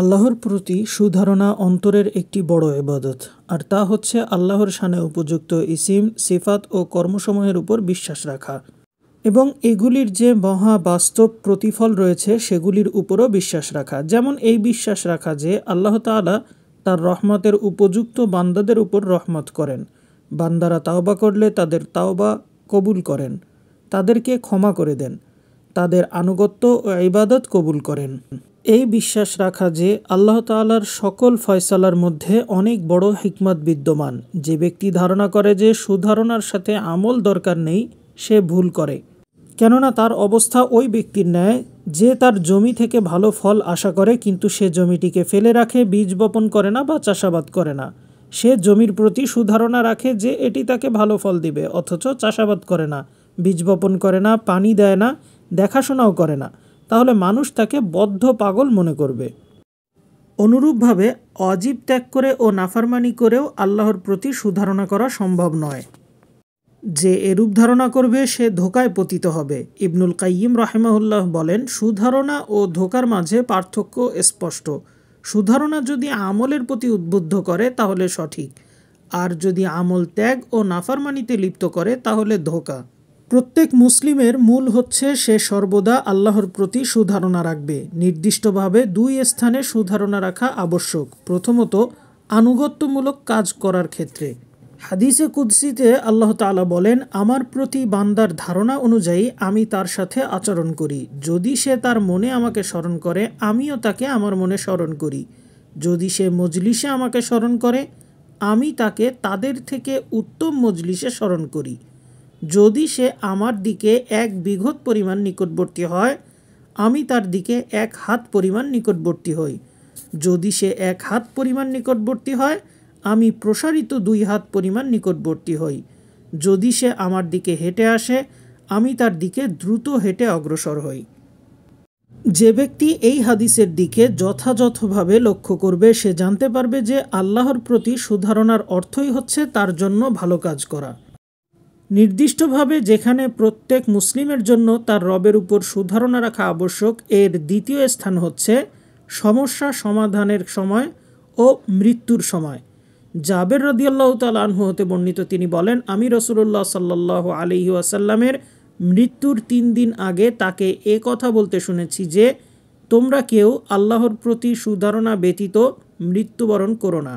আল্লাহর প্রতি সুধারণা অন্তরের একটি বড় এবাদত আর তা হচ্ছে আল্লাহর সানে উপযুক্ত ইসিম সিফাত ও কর্মসমূহের উপর বিশ্বাস রাখা এবং এগুলির যে মহা বাস্তব প্রতিফল রয়েছে সেগুলির উপরও বিশ্বাস রাখা যেমন এই বিশ্বাস রাখা যে আল্লাহ তালা তার রহমতের উপযুক্ত বান্দাদের উপর রহমত করেন বান্দারা তাওবা করলে তাদের তাওবা কবুল করেন তাদেরকে ক্ষমা করে দেন তাদের আনুগত্য ও ইবাদত কবুল করেন এই বিশ্বাস রাখা যে আল্লাহ তালার সকল ফয়সালার মধ্যে অনেক বড় হিকমত বিদ্যমান যে ব্যক্তি ধারণা করে যে সুধারণার সাথে আমল দরকার নেই সে ভুল করে কেননা তার অবস্থা ওই ব্যক্তির ন্যায় যে তার জমি থেকে ভালো ফল আশা করে কিন্তু সে জমিটিকে ফেলে রাখে বীজ বপন করে না বা চাষাবাদ করে না সে জমির প্রতি সুধারণা রাখে যে এটি তাকে ভালো ফল দিবে অথচ চাষাবাদ করে না বীজ বপন করে না পানি দেয় না দেখাশোনাও করে না তাহলে মানুষ তাকে বদ্ধ পাগল মনে করবে অনুরূপভাবে অজীব ত্যাগ করে ও নাফারমানি করেও আল্লাহর প্রতি সুধারণা করা সম্ভব নয় যে এরূপ ধারণা করবে সে ধোকায় পতিত হবে ইবনুল কাইম রাহেমাহুল্লাহ বলেন সুধারণা ও ধোকার মাঝে পার্থক্য স্পষ্ট সুধারণা যদি আমলের প্রতি উদ্বুদ্ধ করে তাহলে সঠিক আর যদি আমল ত্যাগ ও নাফারমানিতে লিপ্ত করে তাহলে ধোকা প্রত্যেক মুসলিমের মূল হচ্ছে সে সর্বদা আল্লাহর প্রতি সুধারণা রাখবে নির্দিষ্টভাবে দুই স্থানে সুধারণা রাখা আবশ্যক প্রথমত আনুগত্যমূলক কাজ করার ক্ষেত্রে হাদিসে কুদ্সিতে আল্লাহ তালা বলেন আমার প্রতি বান্দার ধারণা অনুযায়ী আমি তার সাথে আচরণ করি যদি সে তার মনে আমাকে স্মরণ করে আমিও তাকে আমার মনে স্মরণ করি যদি সে মজলিসে আমাকে স্মরণ করে আমি তাকে তাদের থেকে উত্তম মজলিসে স্মরণ করি যদি সে আমার দিকে এক বিঘত পরিমাণ নিকটবর্তী হয় আমি তার দিকে এক হাত পরিমাণ নিকটবর্তী হই যদি সে এক হাত পরিমাণ নিকটবর্তী হয় আমি প্রসারিত দুই হাত পরিমাণ নিকটবর্তী হই যদি সে আমার দিকে হেঁটে আসে আমি তার দিকে দ্রুত হেঁটে অগ্রসর হই যে ব্যক্তি এই হাদিসের দিকে যথাযথভাবে লক্ষ্য করবে সে জানতে পারবে যে আল্লাহর প্রতি সুধারণার অর্থই হচ্ছে তার জন্য ভালো কাজ করা নির্দিষ্টভাবে যেখানে প্রত্যেক মুসলিমের জন্য তার রবের উপর সুধারণা রাখা আবশ্যক এর দ্বিতীয় স্থান হচ্ছে সমস্যা সমাধানের সময় ও মৃত্যুর সময় জাবের রদিয়াল্লাহ তাল আনহু হতে বর্ণিত তিনি বলেন আমি রসুল্লাহ সাল্লাহ আলি আসাল্লামের মৃত্যুর তিন দিন আগে তাকে এ কথা বলতে শুনেছি যে তোমরা কেউ আল্লাহর প্রতি সুধারণা ব্যতীত মৃত্যুবরণ করো না